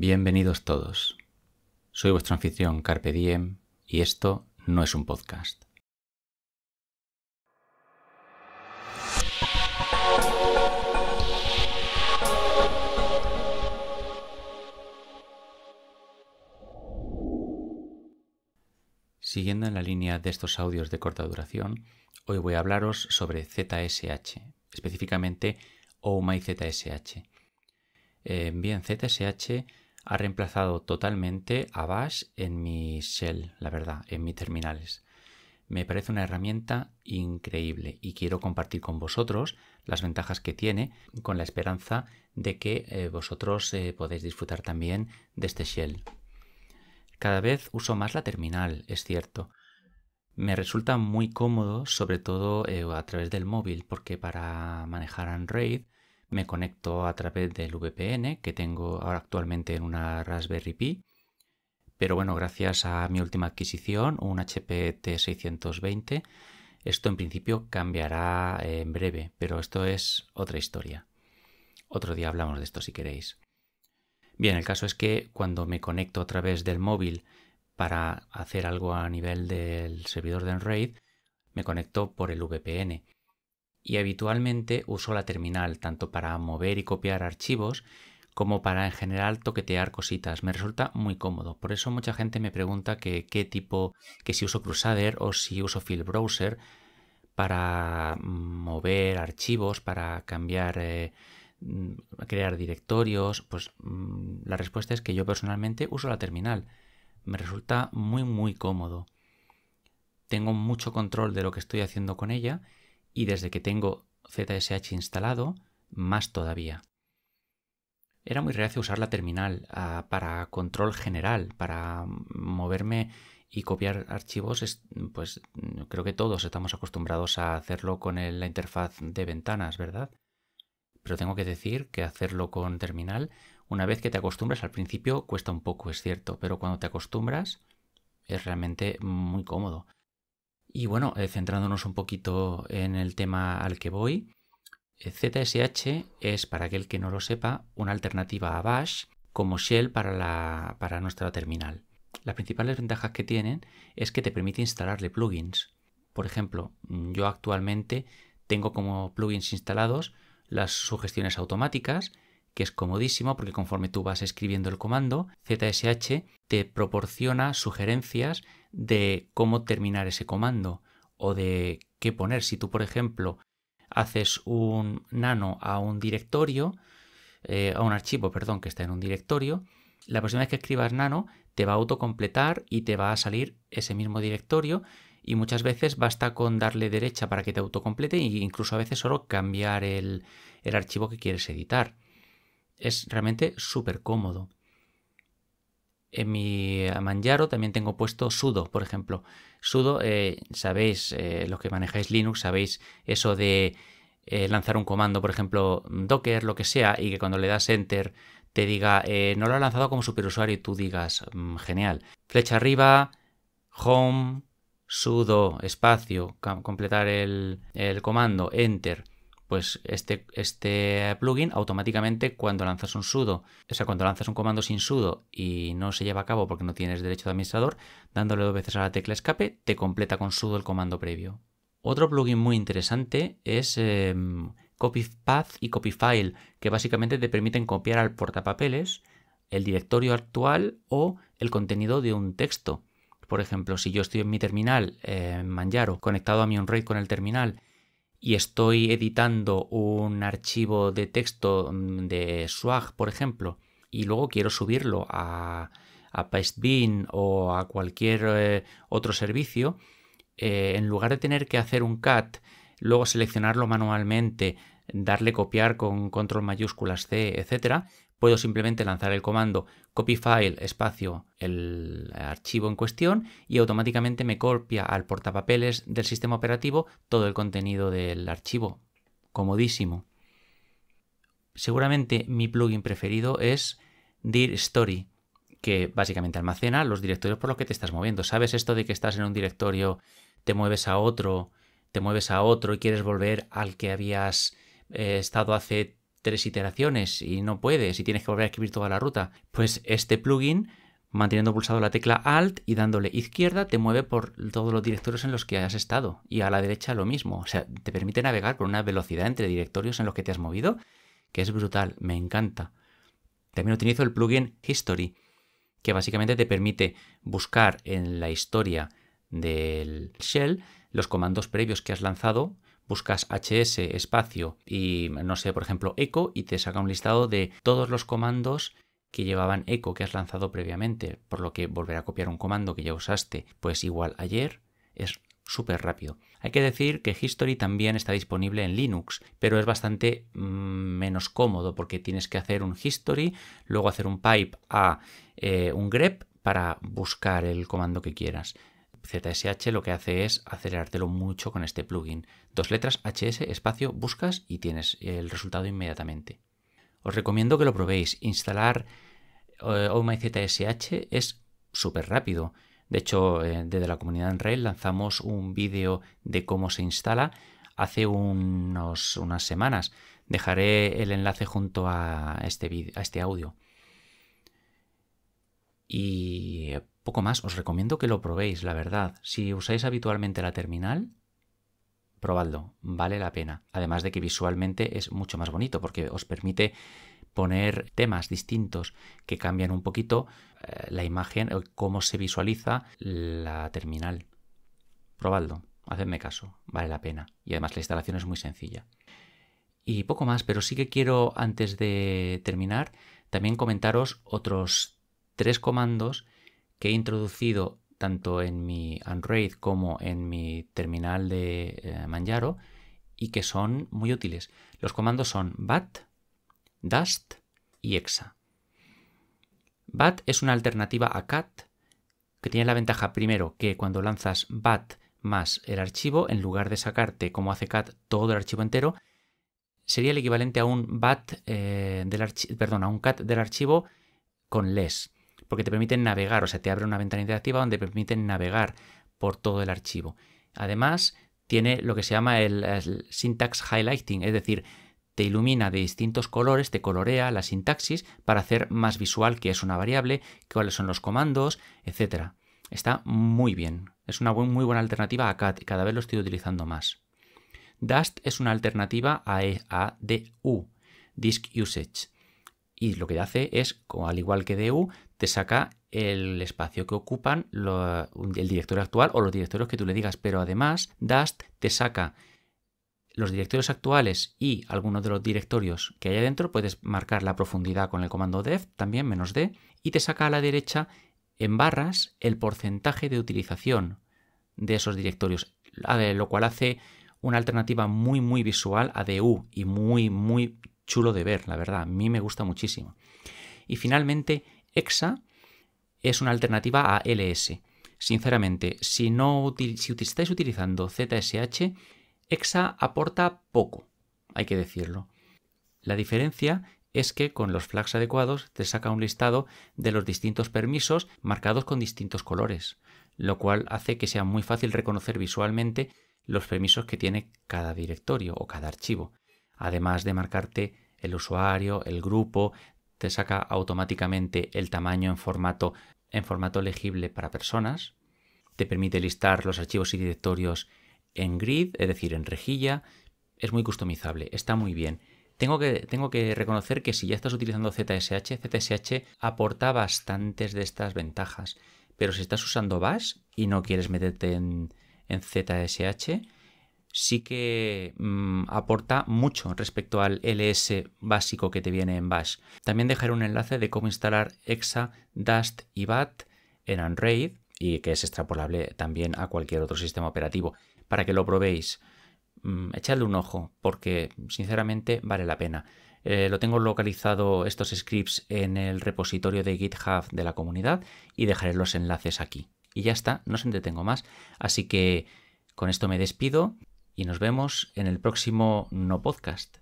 Bienvenidos todos. Soy vuestro anfitrión Carpe Diem y esto no es un podcast. Siguiendo en la línea de estos audios de corta duración, hoy voy a hablaros sobre ZSH, específicamente oh my ZSH. Eh, bien, ZSH ha reemplazado totalmente a Bash en mi shell, la verdad, en mis terminales. Me parece una herramienta increíble y quiero compartir con vosotros las ventajas que tiene con la esperanza de que eh, vosotros eh, podéis disfrutar también de este shell. Cada vez uso más la terminal, es cierto. Me resulta muy cómodo, sobre todo eh, a través del móvil, porque para manejar Android me conecto a través del VPN que tengo ahora actualmente en una Raspberry Pi. Pero bueno, gracias a mi última adquisición, un HP T620, esto en principio cambiará eh, en breve, pero esto es otra historia. Otro día hablamos de esto si queréis. Bien, el caso es que cuando me conecto a través del móvil para hacer algo a nivel del servidor de Enraid, me conecto por el VPN y habitualmente uso la terminal tanto para mover y copiar archivos como para en general toquetear cositas. Me resulta muy cómodo. Por eso mucha gente me pregunta que qué tipo, que si uso Crusader o si uso Field Browser para mover archivos, para cambiar, eh, mm, crear directorios. Pues mm, la respuesta es que yo personalmente uso la terminal. Me resulta muy muy cómodo. Tengo mucho control de lo que estoy haciendo con ella y desde que tengo ZSH instalado, más todavía. Era muy reacio usar la terminal ah, para control general, para moverme y copiar archivos, pues creo que todos estamos acostumbrados a hacerlo con la interfaz de ventanas, ¿verdad? Pero tengo que decir que hacerlo con terminal, una vez que te acostumbras, al principio cuesta un poco, es cierto, pero cuando te acostumbras es realmente muy cómodo. Y bueno, eh, centrándonos un poquito en el tema al que voy, ZSH eh, es, para aquel que no lo sepa, una alternativa a Bash como shell para, para nuestra terminal. Las principales ventajas que tienen es que te permite instalarle plugins. Por ejemplo, mm, yo actualmente tengo como plugins instalados las sugestiones automáticas, que es comodísimo porque conforme tú vas escribiendo el comando, ZSH te proporciona sugerencias de cómo terminar ese comando o de qué poner. Si tú, por ejemplo, haces un nano a un directorio, eh, a un archivo, perdón, que está en un directorio, la próxima vez que escribas nano te va a autocompletar y te va a salir ese mismo directorio y muchas veces basta con darle derecha para que te autocomplete e incluso a veces solo cambiar el archivo que quieres editar. Es realmente súper cómodo. En mi Manjaro también tengo puesto sudo, por ejemplo. Sudo, eh, sabéis, eh, los que manejáis Linux, sabéis eso de eh, lanzar un comando, por ejemplo, Docker, lo que sea, y que cuando le das Enter te diga, no lo ha lanzado como superusuario y tú digas, mm, genial. Flecha arriba, home, sudo, espacio, completar el comando, Enter pues este, este plugin automáticamente cuando lanzas un sudo, o sea, cuando lanzas un comando sin sudo y no se lleva a cabo porque no tienes derecho de administrador, dándole dos veces a la tecla escape, te completa con sudo el comando previo. Otro plugin muy interesante es em, CopyPath y CopyFile, que básicamente te permiten copiar al portapapeles el directorio actual o el contenido de un texto. Por ejemplo, si yo estoy en mi terminal eh, en Manjaro, conectado a mi on con el terminal y estoy editando un archivo de texto mm, de Swag, por ejemplo, y luego quiero subirlo a, a Pastebin o a cualquier eh, otro servicio, eh, en lugar de tener que hacer un cat, luego seleccionarlo manualmente, darle copiar con control mayúsculas C, etcétera, puedo simplemente lanzar el comando copy file espacio el archivo en cuestión y automáticamente me copia al portapapeles del sistema operativo todo el contenido del archivo. Comodísimo. Seguramente mi plugin preferido es Dir Story, que básicamente almacena los directorios por los que te estás moviendo. ¿Sabes esto de que estás en un directorio, te mueves a otro, te mueves a otro y quieres volver al que habías eh, estado hace tres iteraciones y no puedes y tienes que volver a escribir toda la ruta, pues este plugin manteniendo pulsado la tecla Alt y dándole izquierda, te mueve por todos los directorios en los que has estado. Y a la derecha lo mismo. O sea, te permite navegar con una velocidad entre directorios en los que te has movido, que es brutal, me encanta. También utilizo el plugin History, que básicamente te permite buscar en la historia del shell los comandos previos que has lanzado buscas HS, espacio y no sé, por ejemplo, echo y te saca un listado de todos los comandos que llevaban echo que has lanzado previamente, por lo que volver a copiar un comando que ya usaste, pues igual ayer, es súper rápido. Hay que decir que History también está disponible en Linux, pero es bastante mm, menos cómodo porque tienes que hacer un History, luego hacer un pipe a eh, un grep para buscar el comando que quieras. ZSH lo que hace es acelerártelo mucho con este plugin. Dos letras HS, espacio, buscas y tienes el resultado inmediatamente. Os recomiendo que lo probéis. Instalar eh, ZSH oh es súper rápido. De hecho, eh, desde la comunidad en Rail lanzamos un vídeo de cómo se instala hace unos, unas semanas. Dejaré el enlace junto a este, vídeo a este audio. Y poco más, os recomiendo que lo probéis, la verdad. Si usáis habitualmente la terminal, probadlo, vale la pena. Además de que visualmente es mucho más bonito porque os permite poner temas distintos que cambian un poquito eh, la imagen, cómo se visualiza la terminal. Probadlo, hacedme caso, vale la pena. Y además la instalación es muy sencilla. Y poco más, pero sí que quiero antes de terminar también comentaros otros tres comandos que he introducido tanto en mi Android como en mi terminal de eh, Manjaro y que son muy útiles. Los comandos son bat, dust y exa. Bat es una alternativa a cat que tiene la ventaja primero que cuando lanzas bat más el archivo, en lugar de sacarte como hace cat todo el archivo entero, sería el equivalente a un bat eh, del perdón, a un cat del archivo con less porque te permiten navegar, o sea, te abre una ventana interactiva donde permiten navegar por todo el archivo. Además, tiene lo que se llama el, syntax highlighting, es decir, te ilumina de distintos colores, te colorea la sintaxis para hacer más visual qué es una variable, cuáles son los comandos, etc. Está muy bien. Es una muy buena alternativa a CAT y cada vez lo estoy utilizando más. Dust es una alternativa a, e, a Disk Usage. Y lo que hace es, al igual que DU, te saca el espacio que ocupan el directorio actual o los directorios que tú le digas, pero además Dust te saca los directorios actuales y algunos de los directorios que hay adentro, puedes marcar la profundidad con el comando def, también menos d, y te saca a la derecha en barras el porcentaje de utilización de esos directorios, lo cual hace una alternativa muy muy visual a DU y muy muy chulo de ver, la verdad, a mí me gusta muchísimo. Y finalmente, EXA es una alternativa a LS. Sinceramente, si, no estáis utilizando ZSH, EXA aporta poco, hay que decirlo. La diferencia es que con los flags adecuados te saca un listado de los distintos permisos marcados con distintos colores, lo cual hace que sea muy fácil reconocer visualmente los permisos que tiene cada directorio o cada archivo, además de marcarte el usuario, el grupo, te saca automáticamente el tamaño en formato, en formato legible para personas, te permite listar los archivos y directorios en grid, es decir, en rejilla, es muy customizable, está muy bien. Tengo que, tengo que reconocer que si ya estás utilizando ZSH, ZSH aporta bastantes de estas ventajas, pero si estás usando Bash y no quieres meterte en ZSH, sí que mm, aporta mucho respecto al LS básico que te viene en Bash. También dejaré un enlace de cómo instalar EXA, Dust y BAT en Unraid y que es extrapolable también a cualquier otro sistema operativo para que lo probéis. Mm, echadle un ojo porque sinceramente vale la pena. Eh, lo tengo localizado estos scripts en el repositorio de GitHub de la comunidad y dejaré los enlaces aquí. Y ya está, no os entretengo más. Así que con esto me despido y nos vemos en el próximo No Podcast.